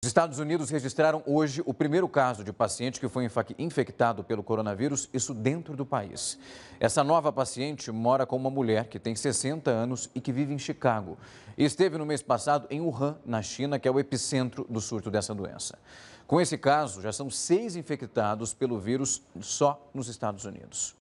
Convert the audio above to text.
Os Estados Unidos registraram hoje o primeiro caso de paciente que foi infectado pelo coronavírus, isso dentro do país. Essa nova paciente mora com uma mulher que tem 60 anos e que vive em Chicago. E esteve no mês passado em Wuhan, na China, que é o epicentro do surto dessa doença. Com esse caso, já são seis infectados pelo vírus só nos Estados Unidos.